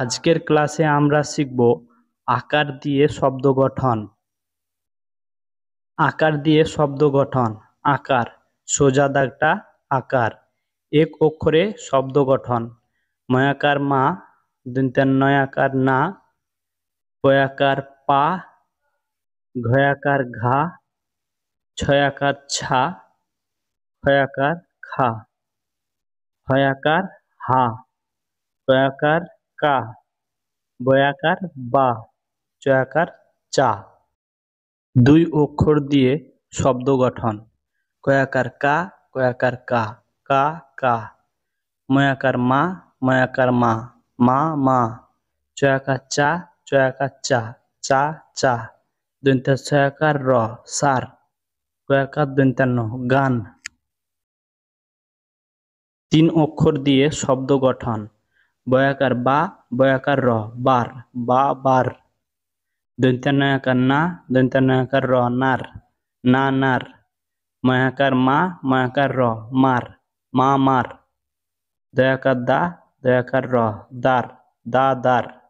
আজকের ক্লাসে আমরা শিখব আকার দিয়ে শব্দ গঠন আকার দিয়ে শব্দ গঠন আকার সোজা দাগটা আকার এক অক্ষরে শব্দ গঠন ময়াকার মা নয়াকার না পয়াকার পা ঘয়াকার ঘা ছয়াকার ছা হয়াকার খা হয়াকার হা কয়াকার কা বয়াকার বা চয়াকার চা দুই অক্ষর দিয়ে শব্দ গঠন কয়াকার কা কয়াকার কা কা কা ময়াকার মা ময়াকার মা মা মা চয়াকার চা চয়াকার চা চা চা দন্তা ছয়াকার র সার কয়াকার দন্তান্ন গান তিন অক্ষর দিয়ে শব্দ গঠন বয়াকার বা বয়াকার র বার বা বার দন্ত্যানয়াকার না দন্ত্যানয়াকার র নার না নার মায়াকার মা মায়াকার র মার মা মার দয়াকার দা দয়াকার র দার দা দার